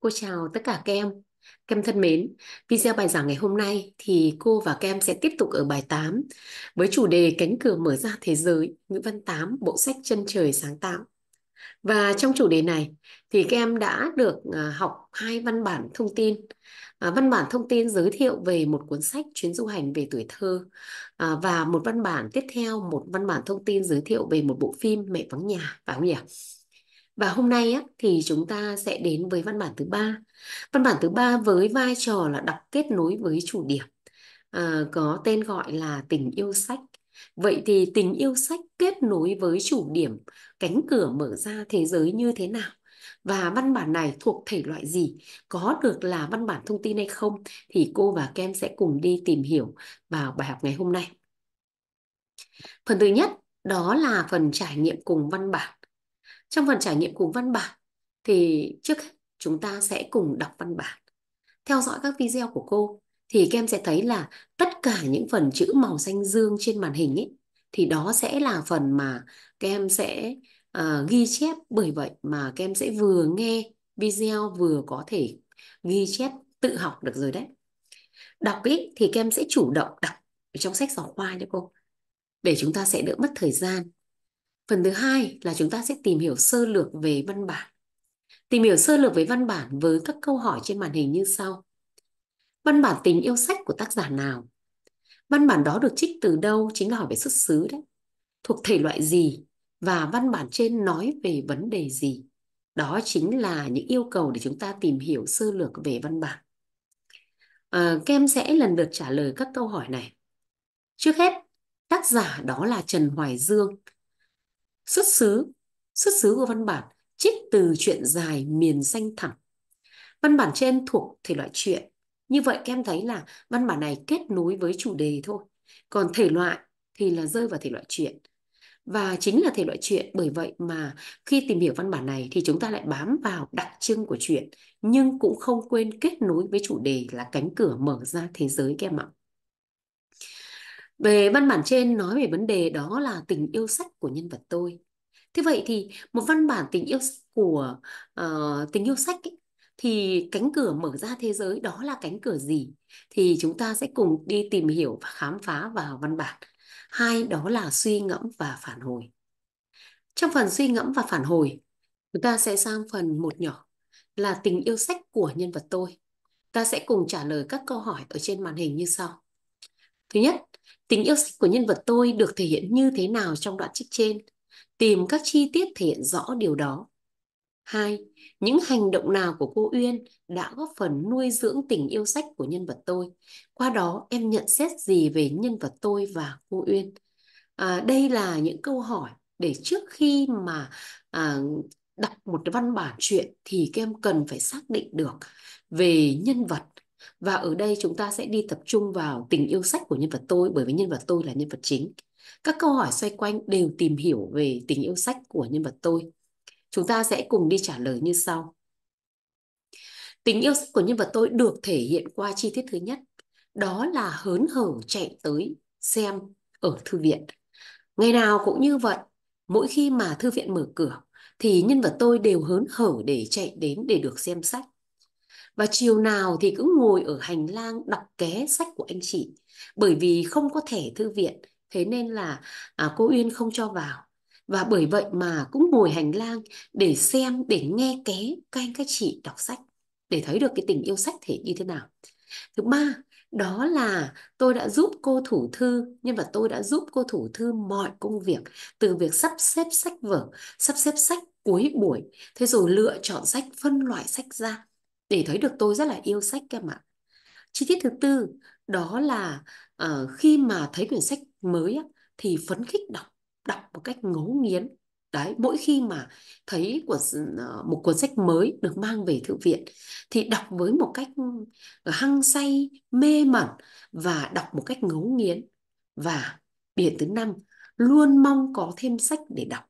Cô chào tất cả các em. Các em thân mến, video bài giảng ngày hôm nay thì cô và các em sẽ tiếp tục ở bài 8 với chủ đề Cánh cửa mở ra thế giới, ngữ văn 8, bộ sách chân trời sáng tạo. Và trong chủ đề này thì các em đã được à, học hai văn bản thông tin. À, văn bản thông tin giới thiệu về một cuốn sách chuyến du hành về tuổi thơ à, và một văn bản tiếp theo một văn bản thông tin giới thiệu về một bộ phim Mẹ vắng nhà, phải không nhỉ? Và hôm nay á, thì chúng ta sẽ đến với văn bản thứ ba. Văn bản thứ ba với vai trò là đọc kết nối với chủ điểm, à, có tên gọi là tình yêu sách. Vậy thì tình yêu sách kết nối với chủ điểm, cánh cửa mở ra thế giới như thế nào? Và văn bản này thuộc thể loại gì? Có được là văn bản thông tin hay không? Thì cô và kem sẽ cùng đi tìm hiểu vào bài học ngày hôm nay. Phần thứ nhất đó là phần trải nghiệm cùng văn bản trong phần trải nghiệm cùng văn bản thì trước hết chúng ta sẽ cùng đọc văn bản. Theo dõi các video của cô thì các em sẽ thấy là tất cả những phần chữ màu xanh dương trên màn hình ấy thì đó sẽ là phần mà các em sẽ uh, ghi chép bởi vậy mà các em sẽ vừa nghe video vừa có thể ghi chép tự học được rồi đấy. Đọc ý thì các em sẽ chủ động đọc trong sách giáo khoa cho cô để chúng ta sẽ đỡ mất thời gian Phần thứ hai là chúng ta sẽ tìm hiểu sơ lược về văn bản. Tìm hiểu sơ lược về văn bản với các câu hỏi trên màn hình như sau. Văn bản tình yêu sách của tác giả nào? Văn bản đó được trích từ đâu chính là hỏi về xuất xứ đấy. Thuộc thể loại gì? Và văn bản trên nói về vấn đề gì? Đó chính là những yêu cầu để chúng ta tìm hiểu sơ lược về văn bản. À, các sẽ lần lượt trả lời các câu hỏi này. Trước hết, tác giả đó là Trần Hoài Dương, xuất xứ xuất xứ của văn bản trích từ chuyện dài miền xanh thẳm. văn bản trên thuộc thể loại chuyện như vậy các em thấy là văn bản này kết nối với chủ đề thôi còn thể loại thì là rơi vào thể loại chuyện và chính là thể loại chuyện. bởi vậy mà khi tìm hiểu văn bản này thì chúng ta lại bám vào đặc trưng của chuyện nhưng cũng không quên kết nối với chủ đề là cánh cửa mở ra thế giới các em ạ về văn bản trên nói về vấn đề đó là tình yêu sách của nhân vật tôi. Thế vậy thì một văn bản tình yêu của uh, tình yêu sách ấy, thì cánh cửa mở ra thế giới đó là cánh cửa gì? Thì chúng ta sẽ cùng đi tìm hiểu và khám phá vào văn bản. Hai đó là suy ngẫm và phản hồi. Trong phần suy ngẫm và phản hồi, chúng ta sẽ sang phần một nhỏ là tình yêu sách của nhân vật tôi. Ta sẽ cùng trả lời các câu hỏi ở trên màn hình như sau. Thứ nhất, Tình yêu sách của nhân vật tôi được thể hiện như thế nào trong đoạn trích trên? Tìm các chi tiết thể hiện rõ điều đó. hai Những hành động nào của cô Uyên đã góp phần nuôi dưỡng tình yêu sách của nhân vật tôi? Qua đó em nhận xét gì về nhân vật tôi và cô Uyên? À, đây là những câu hỏi để trước khi mà à, đọc một văn bản truyện thì các em cần phải xác định được về nhân vật và ở đây chúng ta sẽ đi tập trung vào tình yêu sách của nhân vật tôi bởi vì nhân vật tôi là nhân vật chính. Các câu hỏi xoay quanh đều tìm hiểu về tình yêu sách của nhân vật tôi. Chúng ta sẽ cùng đi trả lời như sau. Tình yêu sách của nhân vật tôi được thể hiện qua chi tiết thứ nhất, đó là hớn hở chạy tới xem ở thư viện. Ngày nào cũng như vậy, mỗi khi mà thư viện mở cửa thì nhân vật tôi đều hớn hở để chạy đến để được xem sách và chiều nào thì cũng ngồi ở hành lang đọc ké sách của anh chị bởi vì không có thẻ thư viện thế nên là à, cô Uyên không cho vào và bởi vậy mà cũng ngồi hành lang để xem để nghe ké các anh các chị đọc sách để thấy được cái tình yêu sách thể như thế nào thứ ba đó là tôi đã giúp cô thủ thư nhưng mà tôi đã giúp cô thủ thư mọi công việc từ việc sắp xếp sách vở sắp xếp sách cuối buổi thế rồi lựa chọn sách phân loại sách ra để thấy được tôi rất là yêu sách các bạn chi tiết thứ tư đó là uh, khi mà thấy quyển sách mới á, thì phấn khích đọc đọc một cách ngấu nghiến đấy mỗi khi mà thấy của ờ, một cuốn sách mới được mang về thư viện thì đọc với một cách hăng say mê mẩn và đọc một cách ngấu nghiến và điểm thứ năm luôn mong có thêm sách để đọc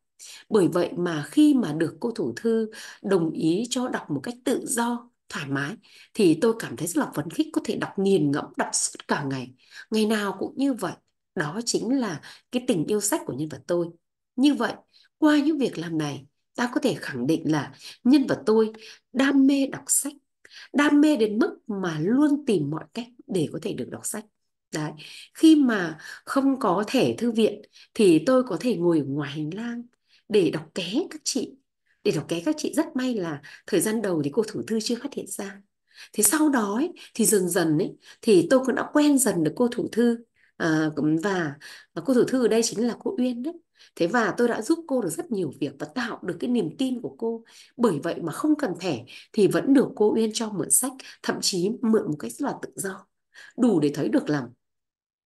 bởi vậy mà khi mà được cô thủ thư đồng ý cho đọc một cách tự do thoải mái thì tôi cảm thấy rất là phấn khích có thể đọc nghiền ngẫm đọc suốt cả ngày ngày nào cũng như vậy đó chính là cái tình yêu sách của nhân vật tôi như vậy qua những việc làm này ta có thể khẳng định là nhân vật tôi đam mê đọc sách đam mê đến mức mà luôn tìm mọi cách để có thể được đọc sách Đấy. Khi mà không có thẻ thư viện thì tôi có thể ngồi ngoài hành lang để đọc ké các chị để đọc ké các chị rất may là thời gian đầu thì cô thủ thư chưa phát hiện ra thế sau đó ấy, thì dần dần ấy thì tôi cũng đã quen dần được cô thủ thư à, và, và cô thủ thư ở đây chính là cô uyên đấy thế và tôi đã giúp cô được rất nhiều việc và tạo được cái niềm tin của cô bởi vậy mà không cần thẻ thì vẫn được cô uyên cho mượn sách thậm chí mượn một cách rất là tự do đủ để thấy được là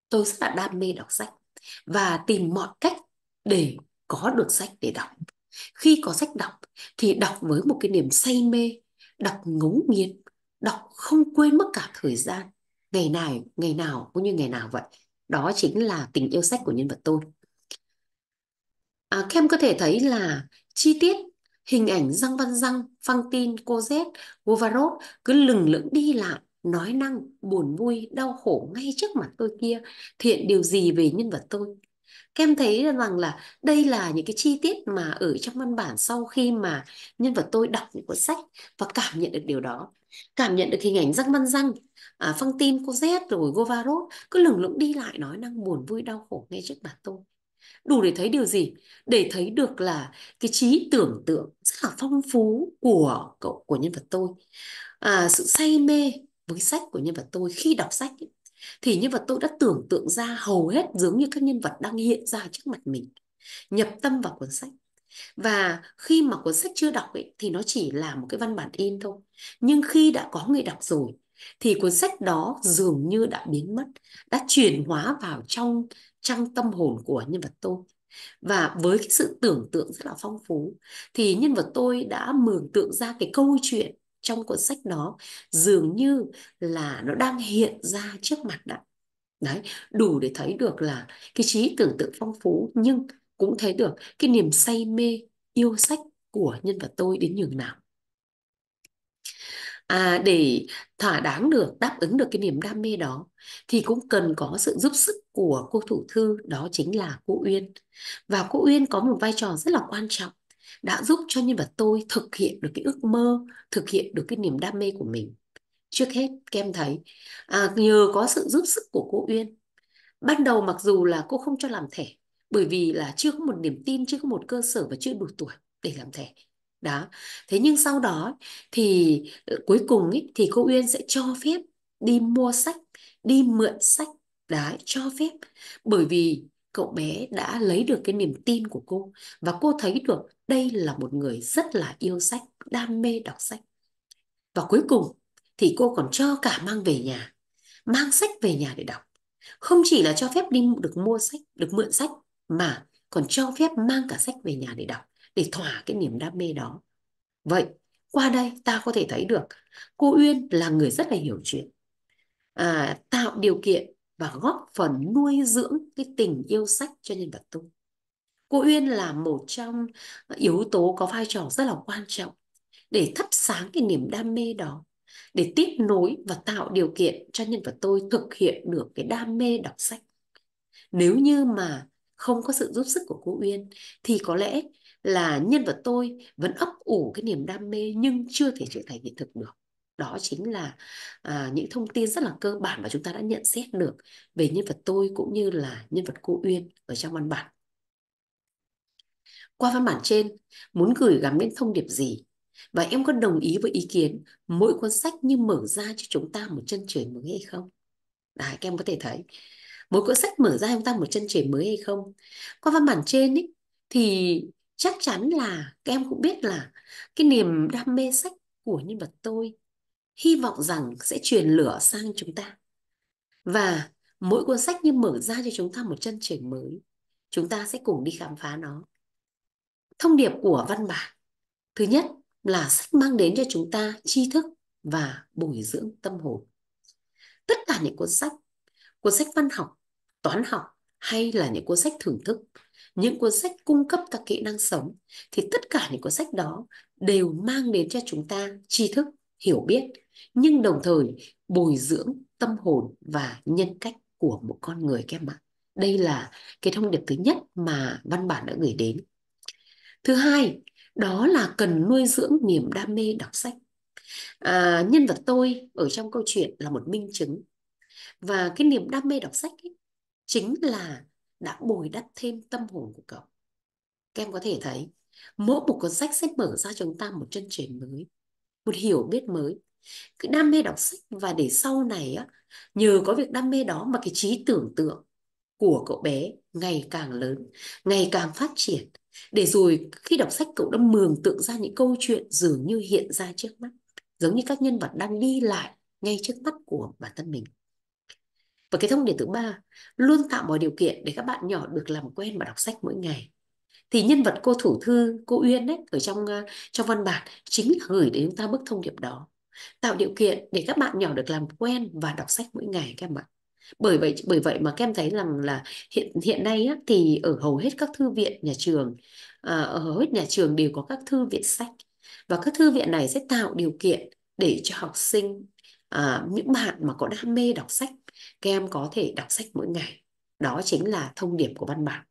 tôi rất là đam mê đọc sách và tìm mọi cách để có được sách để đọc khi có sách đọc thì đọc với một cái niềm say mê đọc ngấu nghiến đọc không quên mất cả thời gian ngày này ngày nào cũng như ngày nào vậy đó chính là tình yêu sách của nhân vật tôi à, các có thể thấy là chi tiết hình ảnh răng văn răng phăng tin cô z govarot cứ lừng lững đi lại nói năng buồn vui đau khổ ngay trước mặt tôi kia thiện điều gì về nhân vật tôi kem thấy rằng là đây là những cái chi tiết mà ở trong văn bản sau khi mà nhân vật tôi đọc những cuốn sách và cảm nhận được điều đó. Cảm nhận được hình ảnh răng văn răng, à, phăng tin, cô Z rồi Govarot cứ lửng lững đi lại nói năng buồn vui đau khổ ngay trước mặt tôi. Đủ để thấy điều gì? Để thấy được là cái trí tưởng tượng rất là phong phú của cậu của nhân vật tôi. À, sự say mê với sách của nhân vật tôi khi đọc sách ấy, thì nhân vật tôi đã tưởng tượng ra hầu hết giống như các nhân vật đang hiện ra trước mặt mình nhập tâm vào cuốn sách và khi mà cuốn sách chưa đọc ấy, thì nó chỉ là một cái văn bản in thôi nhưng khi đã có người đọc rồi thì cuốn sách đó dường như đã biến mất đã chuyển hóa vào trong trong tâm hồn của nhân vật tôi và với cái sự tưởng tượng rất là phong phú thì nhân vật tôi đã mường tượng ra cái câu chuyện trong cuốn sách đó dường như là nó đang hiện ra trước mặt đã đấy đủ để thấy được là cái trí tưởng tượng phong phú nhưng cũng thấy được cái niềm say mê yêu sách của nhân vật tôi đến nhường nào à, để thỏa đáng được đáp ứng được cái niềm đam mê đó thì cũng cần có sự giúp sức của cô thủ thư đó chính là cô uyên và cô uyên có một vai trò rất là quan trọng đã giúp cho nhân vật tôi thực hiện được cái ước mơ thực hiện được cái niềm đam mê của mình trước hết kem thấy à, nhờ có sự giúp sức của cô uyên ban đầu mặc dù là cô không cho làm thẻ bởi vì là chưa có một niềm tin chưa có một cơ sở và chưa đủ tuổi để làm thẻ đó thế nhưng sau đó thì ờ, cuối cùng ý, thì cô uyên sẽ cho phép đi mua sách đi mượn sách đấy cho phép bởi vì cậu bé đã lấy được cái niềm tin của cô và cô thấy được đây là một người rất là yêu sách, đam mê đọc sách. Và cuối cùng thì cô còn cho cả mang về nhà, mang sách về nhà để đọc. Không chỉ là cho phép đi được mua sách, được mượn sách mà còn cho phép mang cả sách về nhà để đọc, để thỏa cái niềm đam mê đó. Vậy, qua đây ta có thể thấy được cô Uyên là người rất là hiểu chuyện. À, tạo điều kiện và góp phần nuôi dưỡng cái tình yêu sách cho nhân vật tôi. Cô Uyên là một trong yếu tố có vai trò rất là quan trọng để thắp sáng cái niềm đam mê đó, để tiếp nối và tạo điều kiện cho nhân vật tôi thực hiện được cái đam mê đọc sách. Nếu như mà không có sự giúp sức của cô Uyên thì có lẽ là nhân vật tôi vẫn ấp ủ cái niềm đam mê nhưng chưa thể trở thành hiện thực được đó chính là à, những thông tin rất là cơ bản mà chúng ta đã nhận xét được về nhân vật tôi cũng như là nhân vật cô Uyên ở trong văn bản. Qua văn bản trên, muốn gửi gắm đến thông điệp gì? Và em có đồng ý với ý kiến mỗi cuốn sách như mở ra cho chúng ta một chân trời mới hay không? à các em có thể thấy mỗi cuốn sách mở ra chúng ta một chân trời mới hay không? Qua văn bản trên ý, thì chắc chắn là các em cũng biết là cái niềm đam mê sách của nhân vật tôi hy vọng rằng sẽ truyền lửa sang chúng ta. Và mỗi cuốn sách như mở ra cho chúng ta một chân trời mới. Chúng ta sẽ cùng đi khám phá nó. Thông điệp của văn bản. Thứ nhất là sách mang đến cho chúng ta tri thức và bồi dưỡng tâm hồn. Tất cả những cuốn sách, cuốn sách văn học, toán học hay là những cuốn sách thưởng thức, những cuốn sách cung cấp các kỹ năng sống thì tất cả những cuốn sách đó đều mang đến cho chúng ta tri thức, hiểu biết nhưng đồng thời bồi dưỡng tâm hồn và nhân cách của một con người các em ạ. Đây là cái thông điệp thứ nhất mà văn bản đã gửi đến. Thứ hai, đó là cần nuôi dưỡng niềm đam mê đọc sách. À, nhân vật tôi ở trong câu chuyện là một minh chứng và cái niềm đam mê đọc sách ấy, chính là đã bồi đắp thêm tâm hồn của cậu. Các em có thể thấy mỗi một cuốn sách sẽ mở ra chúng ta một chân trời mới, một hiểu biết mới cái đam mê đọc sách và để sau này á nhờ có việc đam mê đó mà cái trí tưởng tượng của cậu bé ngày càng lớn ngày càng phát triển để rồi khi đọc sách cậu đã mường tượng ra những câu chuyện dường như hiện ra trước mắt giống như các nhân vật đang đi lại ngay trước mắt của bản thân mình và cái thông điệp thứ ba luôn tạo mọi điều kiện để các bạn nhỏ được làm quen và đọc sách mỗi ngày thì nhân vật cô thủ thư cô uyên đấy ở trong ờ, trong văn bản chính là gửi đến chúng ta bức thông điệp đó tạo điều kiện để các bạn nhỏ được làm quen và đọc sách mỗi ngày các bạn bởi vậy bởi vậy mà kem thấy rằng là hiện hiện nay á, thì ở hầu hết các thư viện nhà trường à, ở hầu hết nhà trường đều có các thư viện sách và các thư viện này sẽ tạo điều kiện để cho học sinh à, những bạn mà có đam mê đọc sách kem có thể đọc sách mỗi ngày đó chính là thông điệp của văn bản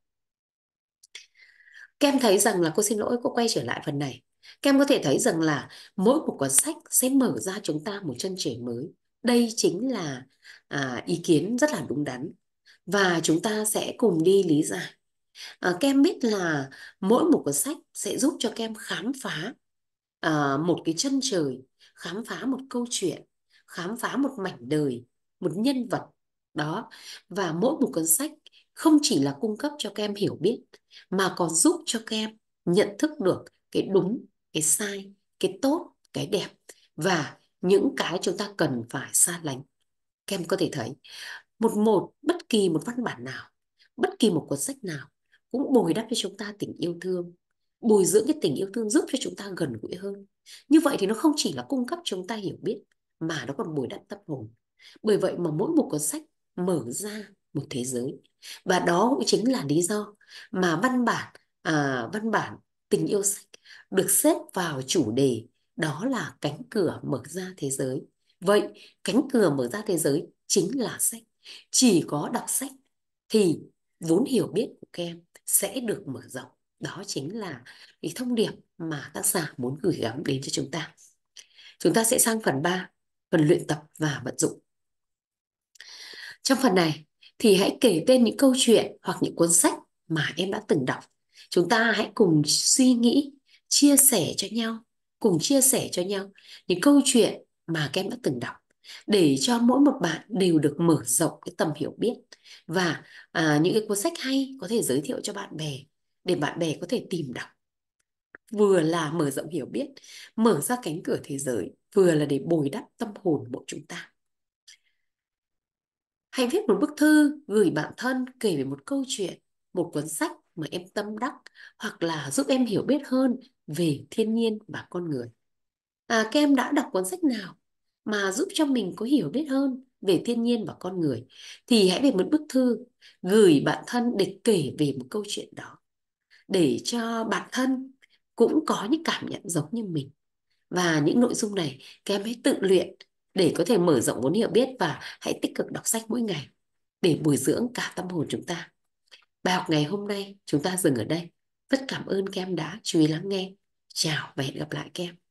kem thấy rằng là cô xin lỗi cô quay trở lại phần này các em có thể thấy rằng là mỗi một cuốn sách sẽ mở ra chúng ta một chân trời mới. Đây chính là à, ý kiến rất là đúng đắn và chúng ta sẽ cùng đi lý giải. À, các em biết là mỗi một cuốn sách sẽ giúp cho các em khám phá à, một cái chân trời, khám phá một câu chuyện, khám phá một mảnh đời, một nhân vật đó và mỗi một cuốn sách không chỉ là cung cấp cho các em hiểu biết mà còn giúp cho các em nhận thức được cái đúng cái sai cái tốt cái đẹp và những cái chúng ta cần phải xa lánh các em có thể thấy một một bất kỳ một văn bản nào bất kỳ một cuốn sách nào cũng bồi đắp cho chúng ta tình yêu thương bồi dưỡng cái tình yêu thương giúp cho chúng ta gần gũi hơn như vậy thì nó không chỉ là cung cấp chúng ta hiểu biết mà nó còn bồi đắp tâm hồn bởi vậy mà mỗi một cuốn sách mở ra một thế giới và đó cũng chính là lý do mà văn bản à, văn bản tình yêu sách được xếp vào chủ đề đó là cánh cửa mở ra thế giới. Vậy cánh cửa mở ra thế giới chính là sách. Chỉ có đọc sách thì vốn hiểu biết của các em sẽ được mở rộng. Đó chính là cái thông điệp mà tác giả muốn gửi gắm đến cho chúng ta. Chúng ta sẽ sang phần 3, phần luyện tập và vận dụng. Trong phần này thì hãy kể tên những câu chuyện hoặc những cuốn sách mà em đã từng đọc chúng ta hãy cùng suy nghĩ chia sẻ cho nhau cùng chia sẻ cho nhau những câu chuyện mà các em đã từng đọc để cho mỗi một bạn đều được mở rộng cái tầm hiểu biết và à, những cái cuốn sách hay có thể giới thiệu cho bạn bè để bạn bè có thể tìm đọc vừa là mở rộng hiểu biết mở ra cánh cửa thế giới vừa là để bồi đắp tâm hồn mỗi chúng ta hãy viết một bức thư gửi bạn thân kể về một câu chuyện một cuốn sách mà em tâm đắc hoặc là giúp em hiểu biết hơn về thiên nhiên và con người. À, các em đã đọc cuốn sách nào mà giúp cho mình có hiểu biết hơn về thiên nhiên và con người thì hãy về một bức thư gửi bạn thân để kể về một câu chuyện đó để cho bạn thân cũng có những cảm nhận giống như mình và những nội dung này các em hãy tự luyện để có thể mở rộng vốn hiểu biết và hãy tích cực đọc sách mỗi ngày để bồi dưỡng cả tâm hồn chúng ta Bài học ngày hôm nay chúng ta dừng ở đây. Rất cảm ơn các em đã chú ý lắng nghe. Chào và hẹn gặp lại các em.